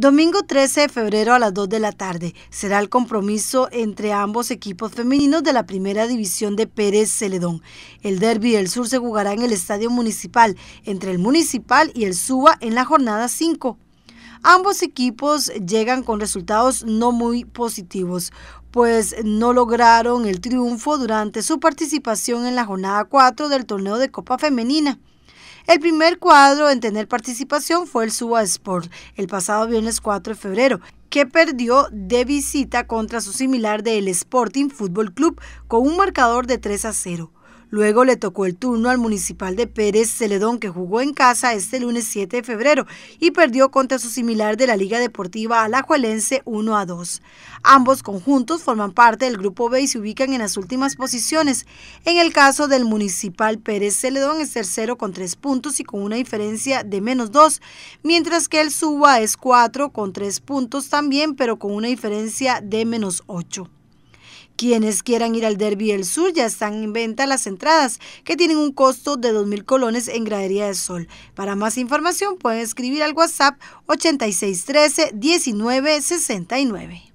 Domingo 13 de febrero a las 2 de la tarde será el compromiso entre ambos equipos femeninos de la primera división de Pérez Celedón. El derby del sur se jugará en el Estadio Municipal, entre el Municipal y el Suba en la jornada 5. Ambos equipos llegan con resultados no muy positivos, pues no lograron el triunfo durante su participación en la jornada 4 del torneo de Copa Femenina. El primer cuadro en tener participación fue el Suba Sport el pasado viernes 4 de febrero, que perdió de visita contra su similar del Sporting Fútbol Club con un marcador de 3 a 0. Luego le tocó el turno al municipal de Pérez Celedón, que jugó en casa este lunes 7 de febrero y perdió contra su similar de la Liga Deportiva Alajuelense 1 a 2. Ambos conjuntos forman parte del Grupo B y se ubican en las últimas posiciones. En el caso del municipal Pérez Celedón es tercero con tres puntos y con una diferencia de menos dos, mientras que el Suba es cuatro con tres puntos también, pero con una diferencia de menos ocho. Quienes quieran ir al Derby del Sur ya están en venta las entradas, que tienen un costo de 2.000 colones en Gradería de Sol. Para más información pueden escribir al WhatsApp 8613 1969.